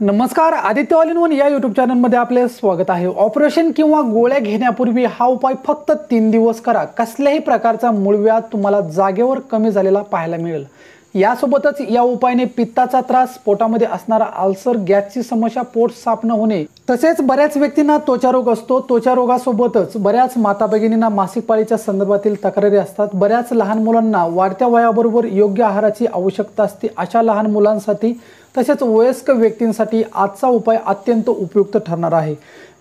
नमस्कार आदित्य वन या यूट्यूब चॅनलमध्ये आपले स्वागत आहे ऑपरेशन किंवा गोळ्या घेण्यापूर्वी हा उपाय फक्त तीन दिवस करा कसल्याही प्रकारचा मूळव्याध तुम्हाला जागेवर कमी झालेला पाहायला मिळेल यासोबतच या उपायाने पित्ताचा त्रास पोटामध्ये असणारा आल्सर गॅसची समस्या पोट न होणे तसेच बऱ्याच व्यक्तींना त्वचारोग असतो त्वचारोगासोबतच बऱ्याच माता भगिनींना मासिक पाळीच्या संदर्भातील तक्रारी असतात बऱ्याच लहान मुलांना वाढत्या वयाबरोबर योग्य आहाराची आवश्यकता असते अशा लहान मुलांसाठी तसेच वयस्क व्यक्तींसाठी आजचा उपाय अत्यंत उपयुक्त ठरणार आहे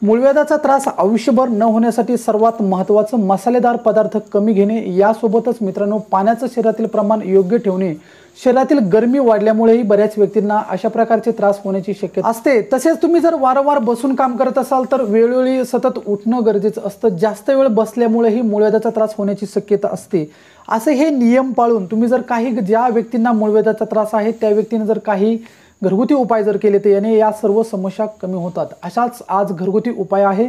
मूळव्याधाचा त्रास आयुष्यभर न होण्यासाठी सर्वात महत्त्वाचं मसालेदार पदार्थ कमी घेणे यासोबतच मित्रांनो पाण्याचं शरीरातील प्रमाण योग्य ठेवणे शरीरातील गरमी वाढल्यामुळेही बऱ्याच व्यक्तींना अशा प्रकारचे त्रास होण्याची शक्यता असते तसेच तुम्ही जर वारंवार बसून काम करत असाल तर वेळोवेळी सतत उठणं गरजेचं असतं जास्त वेळ बसल्यामुळेही मूळव्यादाचा त्रास होण्याची शक्यता असते असे हे नियम पाळून तुम्ही जर काही ज्या व्यक्तींना मूळव्यादाचा त्रास आहे त्या व्यक्तीने जर काही घरगुती उपाय जर केले तर याने या सर्व समस्या कमी होतात अशाच आज घरगुती उपाय आहे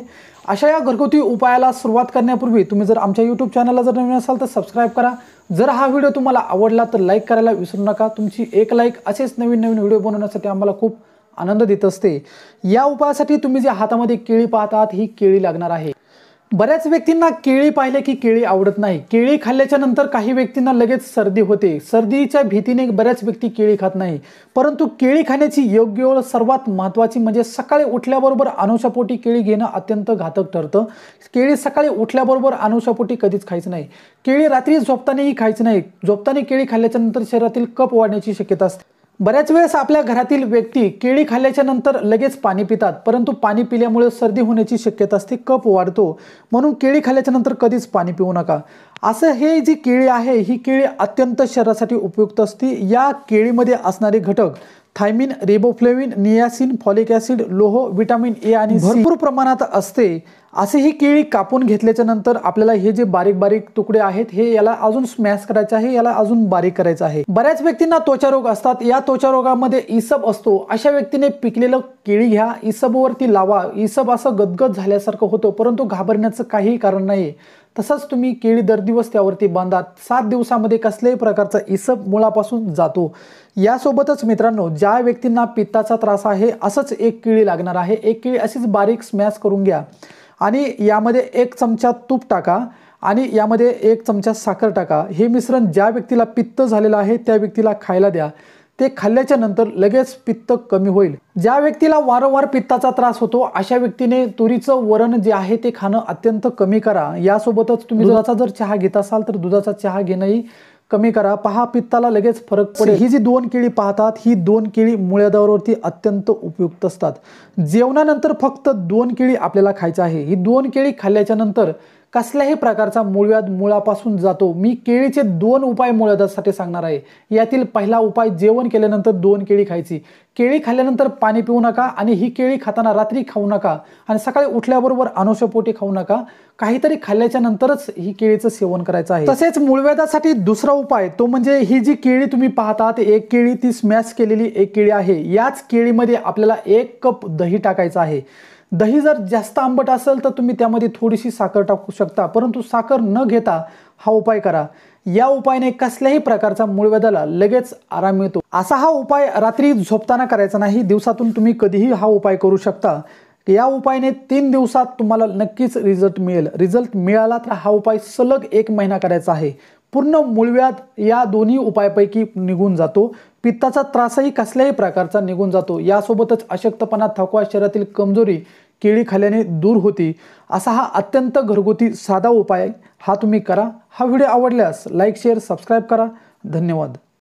अशा या घरगुती उपायाला सुरुवात करण्यापूर्वी तुम्ही जर आमच्या यूट्यूब चॅनलला जर नवीन असाल तर सबस्क्राईब करा जर हा व्हिडिओ तुम्हाला आवडला तर लाईक करायला विसरू नका तुमची एक लाईक असेच नवीन नवीन व्हिडिओ बनवण्यासाठी आम्हाला खूप आनंद देत असते या उपायासाठी तुम्ही जे हातामध्ये केळी पाहतात ही केळी लागणार आहे बऱ्याच व्यक्तींना केळी पाहिले की केळी आवडत नाही केळी खाल्ल्याच्या नंतर काही व्यक्तींना लगेच सर्दी होते सर्दीच्या भीतीने बऱ्याच व्यक्ती केळी खात नाही परंतु केळी खाण्याची योग्य वेळ सर्वात महत्वाची म्हणजे सकाळी उठल्याबरोबर अनुषापोटी केळी घेणं अत्यंत घातक ठरतं केळी सकाळी उठल्याबरोबर अनुषापोटी कधीच खायचं नाही केळी रात्री झोपतानाही खायचं नाही झोपताना केळी खाल्ल्याच्या नंतर शरीरातील कप वाढण्याची शक्यता असते बऱ्याच वेळेस आपल्या घरातील व्यक्ती केळी खाल्ल्याच्या नंतर लगेच पाणी पितात परंतु पाणी पिल्यामुळे सर्दी होण्याची शक्यता असते कप वाढतो म्हणून केळी खाल्ल्याच्या नंतर कधीच पाणी पिऊ नका असं हे जी केळी आहे ही केळी अत्यंत शरीरासाठी उपयुक्त असते या केळीमध्ये असणारे घटक thiamine riboflavin niacin folic acid लोह विटामिन ए आणि भरपूर प्रमाणात असते असे ही केळी कापून घेतल्याच्या नंतर आपल्याला हे जे बारीक बारीक तुकडे आहेत हे याला अजून स्मॅश करायचे आहे याला अजून बारीक करायचं आहे बऱ्याच व्यक्तींना त्वचारोग असतात या त्वचारोगामध्ये इसब असतो अशा व्यक्तीने पिकलेलं केळी घ्या इसबवरती लावा इसब असं गदगद झाल्यासारखं होतं परंतु घाबरण्याचं काहीही कारण नाही तसंच तुम्ही केळी दर दिवस त्यावरती बांधा सात दिवसामध्ये कसल्याही प्रकारचा इसब मुळापासून जातो यासोबतच मित्रांनो ज्या व्यक्तींना पित्ताचा त्रास आहे असंच एक केळी लागणार आहे एक केळी अशीच बारीक स्मॅश करून घ्या आणि यामध्ये एक चमचा तूप टाका आणि यामध्ये एक चमचा साखर टाका हे मिश्रण ज्या व्यक्तीला पित्त झालेलं आहे त्या व्यक्तीला खायला द्या ते खाल्ल्याच्या नंतर लगेच पित्त कमी होईल ज्या व्यक्तीला वारंवार पित्ताचा त्रास होतो अशा व्यक्तीने तुरीचं वरण जे आहे ते खाणं अत्यंत कमी करा यासोबतच तुम्ही दुधाचा जर चहा घेत असाल तर दुधाचा चहा घेणंही कमी करा पहा पित्ताला लगेच फरक पडेल ही जी दोन केळी पाहतात ही दोन केळी मुळ्यादावरती अत्यंत उपयुक्त असतात जेवणानंतर फक्त दोन केळी आपल्याला खायचं आहे ही दोन केळी खाल्ल्याच्या नंतर कसल्याही प्रकारचा मूळव्याध मुळापासून जातो मी केळीचे दोन उपाय मूळव्याधासाठी सांगणार आहे यातील पहिला उपाय जेवण केल्यानंतर दोन केळी खायची केळी खाल्ल्यानंतर पाणी पिऊ नका आणि ही केळी खाताना रात्री खाऊ नका आणि सकाळी उठल्याबरोबर अनोशपोटी खाऊ नका काहीतरी खाल्ल्याच्या नंतरच ही केळीचं सेवन करायचं आहे तसेच मूळव्याधासाठी दुसरा उपाय तो म्हणजे ही जी केळी तुम्ही पाहतात एक केळी ती स्मॅश केलेली एक केळी आहे याच केळीमध्ये आपल्याला एक कप दही टाकायचं आहे दही जर जास्त आंबट असेल तर तुम्ही त्यामध्ये थोडीशी साखर टाकू शकता परंतु साखर न घेता हा उपाय करा या उपायाने कसल्याही प्रकारचा मूळव्याधाला लगेच आराम मिळतो असा हा उपाय रात्री झोपताना करायचा नाही दिवसातून तुम्ही कधीही हा उपाय करू शकता या उपायाने तीन दिवसात तुम्हाला नक्कीच रिझल्ट मिळेल रिझल्ट मिळाला तर हा उपाय सलग एक महिना करायचा आहे पूर्ण मूळव्याध या दोन्ही उपायापैकी निघून जातो पित्ताचा त्रासही कसल्याही प्रकारचा निघून जातो यासोबतच अशक्तपणा थकवा शरीरातील कमजोरी केळी खाल्याने दूर होती असा हा अत्यंत घरगुती साधा उपाय हा तुम्ही करा हा व्हिडिओ आवडल्यास लाईक शेअर सबस्क्राईब करा धन्यवाद